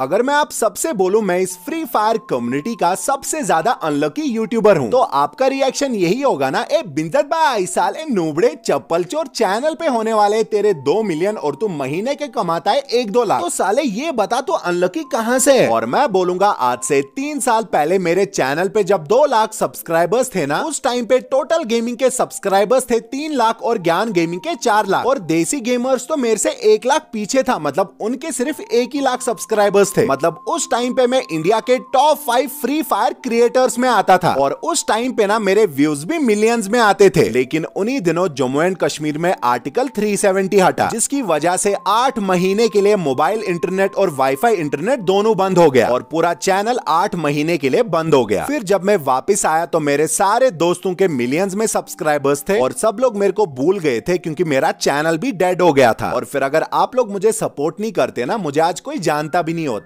अगर मैं आप सबसे बोलूं मैं इस फ्री फायर कम्युनिटी का सबसे ज्यादा अनलकी यूट्यूबर हूं तो आपका रिएक्शन यही होगा ना ए बिंदत भाई साले नूबड़े चप्पल चोर चैनल पे होने वाले तेरे दो मिलियन और तू महीने के कमाता है एक दो लाख तो साले ये बता तू अनलकी कहाँ से है और मैं बोलूंगा आज से तीन साल पहले मेरे चैनल पे जब दो लाख सब्सक्राइबर्स थे ना उस टाइम पे टोटल गेमिंग के सब्सक्राइबर्स थे तीन लाख और ज्ञान गेमिंग के चार लाख और देसी गेमर्स तो मेरे से एक लाख पीछे था मतलब उनके सिर्फ एक ही लाख सब्सक्राइबर्स क्रिएटर्स थे मतलब उस टाइम पे मैं इंडिया के top five free fire creators में आता था और उस टाइम पे ना मेरे व्यूज भी मिलियंस में आते थे लेकिन उन्हीं दिनों जम्मू एंड कश्मीर में आर्टिकल 370 हटा जिसकी वजह से आठ महीने के लिए मोबाइल इंटरनेट और वाईफाई इंटरनेट दोनों बंद हो गया और पूरा चैनल आठ महीने के लिए बंद हो गया फिर जब मैं वापिस आया तो मेरे सारे दोस्तों के मिलियंस में सब्सक्राइबर्स थे और सब लोग मेरे को भूल गए थे क्योंकि मेरा चैनल भी डेड हो गया था और फिर अगर आप लोग मुझे सपोर्ट नहीं करते ना मुझे आज कोई जानता भी नहीं होता